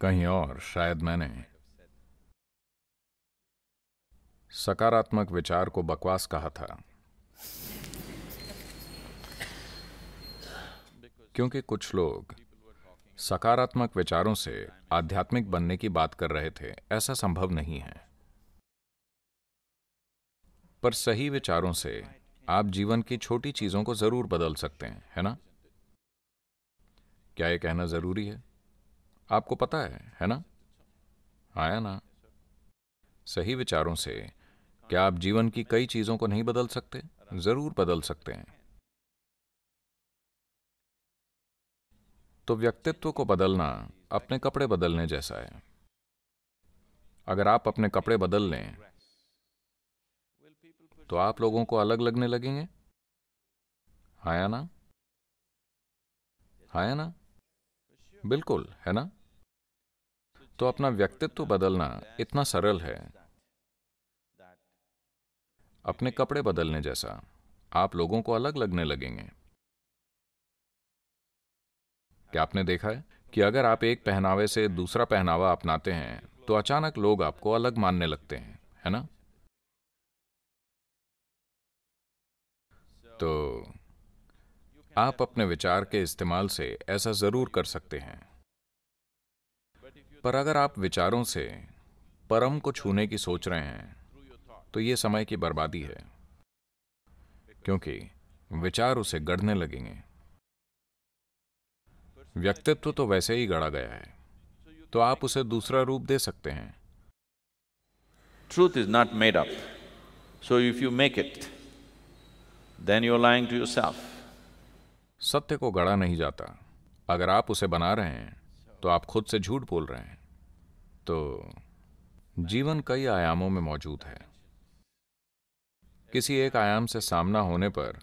कहीं और शायद मैंने सकारात्मक विचार को बकवास कहा था क्योंकि कुछ लोग सकारात्मक विचारों से आध्यात्मिक बनने की बात कर रहे थे ऐसा संभव नहीं है पर सही विचारों से आप जीवन की छोटी चीजों को जरूर बदल सकते हैं है ना क्या यह कहना जरूरी है आपको पता है है ना आया ना सही विचारों से क्या आप जीवन की कई चीजों को नहीं बदल सकते जरूर बदल सकते हैं तो व्यक्तित्व को बदलना अपने कपड़े बदलने जैसा है अगर आप अपने कपड़े बदल लें तो आप लोगों को अलग लगने लगेंगे हाया ना हाया ना बिल्कुल है ना तो अपना व्यक्तित्व बदलना इतना सरल है अपने कपड़े बदलने जैसा आप लोगों को अलग लगने लगेंगे क्या आपने देखा है कि अगर आप एक पहनावे से दूसरा पहनावा अपनाते हैं तो अचानक लोग आपको अलग मानने लगते हैं है ना तो आप अपने विचार के इस्तेमाल से ऐसा जरूर कर सकते हैं पर अगर आप विचारों से परम को छूने की सोच रहे हैं तो ये समय की बर्बादी है क्योंकि विचार उसे गढ़ने लगेंगे व्यक्तित्व तो वैसे ही गढ़ा गया है तो आप उसे दूसरा रूप दे सकते हैं truth is not made up so if you make it then you're lying to yourself. सत्य को गढ़ा नहीं जाता अगर आप उसे बना रहे हैं तो आप खुद से झूठ बोल रहे हैं तो जीवन कई आयामों में मौजूद है किसी एक आयाम से सामना होने पर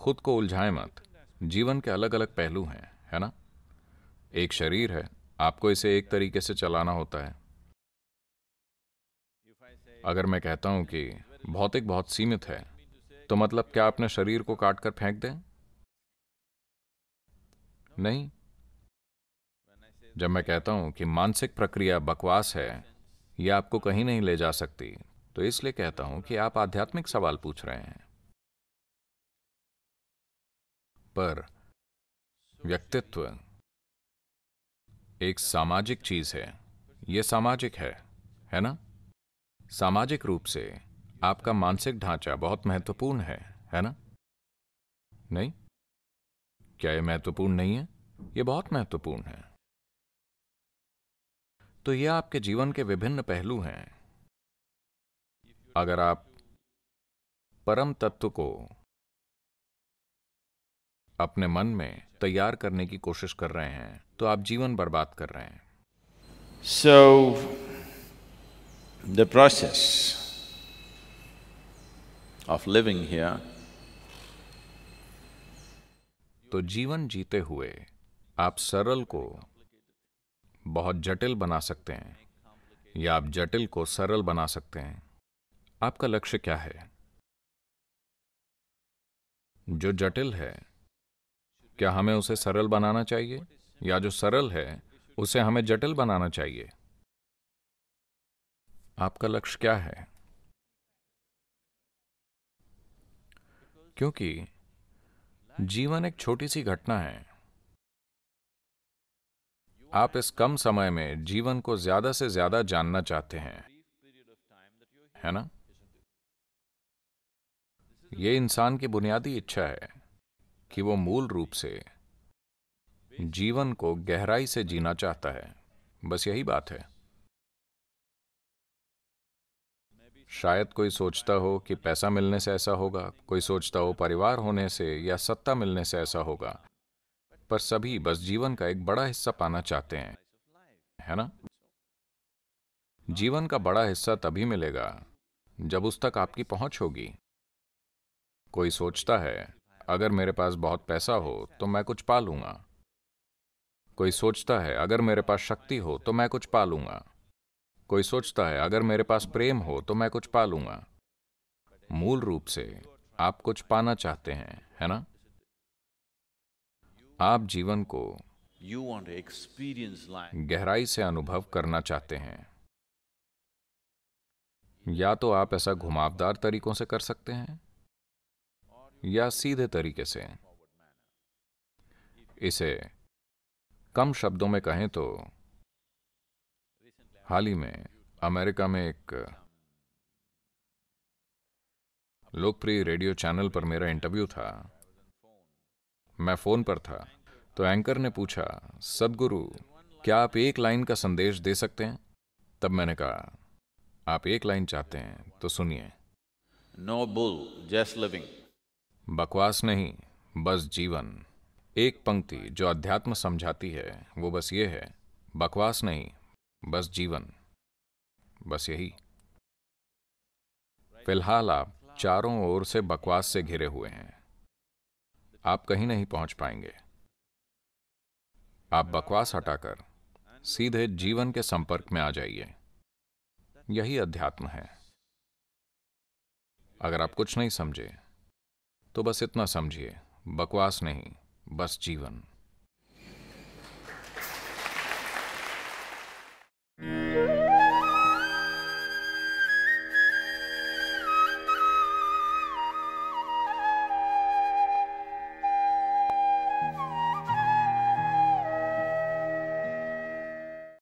खुद को उलझाए मत जीवन के अलग अलग पहलू हैं है ना एक शरीर है आपको इसे एक तरीके से चलाना होता है अगर मैं कहता हूं कि भौतिक बहुत सीमित है तो मतलब क्या अपने शरीर को काटकर फेंक दें नहीं जब मैं कहता हूं कि मानसिक प्रक्रिया बकवास है यह आपको कहीं नहीं ले जा सकती तो इसलिए कहता हूं कि आप आध्यात्मिक सवाल पूछ रहे हैं पर व्यक्तित्व एक सामाजिक चीज है यह सामाजिक है है ना सामाजिक रूप से आपका मानसिक ढांचा बहुत महत्वपूर्ण है है ना नहीं क्या यह महत्वपूर्ण नहीं है यह बहुत महत्वपूर्ण है तो ये आपके जीवन के विभिन्न पहलू हैं अगर आप परम तत्व को अपने मन में तैयार करने की कोशिश कर रहे हैं तो आप जीवन बर्बाद कर रहे हैं so the process of living here तो जीवन जीते हुए आप सरल को बहुत जटिल बना सकते हैं या आप जटिल को सरल बना सकते हैं आपका लक्ष्य क्या है जो जटिल है क्या हमें उसे सरल बनाना चाहिए या जो सरल है उसे हमें जटिल बनाना चाहिए आपका लक्ष्य क्या है क्योंकि जीवन एक छोटी सी घटना है आप इस कम समय में जीवन को ज्यादा से ज्यादा जानना चाहते हैं है ना ये इंसान की बुनियादी इच्छा है कि वो मूल रूप से जीवन को गहराई से जीना चाहता है बस यही बात है शायद कोई सोचता हो कि पैसा मिलने से ऐसा होगा कोई सोचता हो परिवार होने से या सत्ता मिलने से ऐसा होगा पर सभी बस जीवन का एक बड़ा हिस्सा पाना चाहते हैं है ना जीवन का बड़ा हिस्सा तभी मिलेगा जब उस तक आपकी पहुंच होगी कोई सोचता है अगर मेरे पास बहुत पैसा हो तो मैं कुछ पा लूंगा कोई सोचता है अगर मेरे पास शक्ति हो तो मैं कुछ पा लूंगा कोई सोचता है अगर मेरे पास प्रेम हो तो मैं कुछ पा लूंगा मूल रूप से आप कुछ पाना चाहते हैं है ना आप जीवन को गहराई से अनुभव करना चाहते हैं या तो आप ऐसा घुमावदार तरीकों से कर सकते हैं या सीधे तरीके से इसे कम शब्दों में कहें तो हाल ही में अमेरिका में एक लोकप्रिय रेडियो चैनल पर मेरा इंटरव्यू था मैं फोन पर था तो एंकर ने पूछा सदगुरु क्या आप एक लाइन का संदेश दे सकते हैं तब मैंने कहा आप एक लाइन चाहते हैं तो सुनिए नो बुल जस्ट लिविंग बकवास नहीं बस जीवन एक पंक्ति जो अध्यात्म समझाती है वो बस ये है बकवास नहीं बस जीवन बस यही फिलहाल आप चारों ओर से बकवास से घिरे हुए हैं आप कहीं नहीं पहुंच पाएंगे आप बकवास हटाकर सीधे जीवन के संपर्क में आ जाइए यही अध्यात्म है अगर आप कुछ नहीं समझे तो बस इतना समझिए बकवास नहीं बस जीवन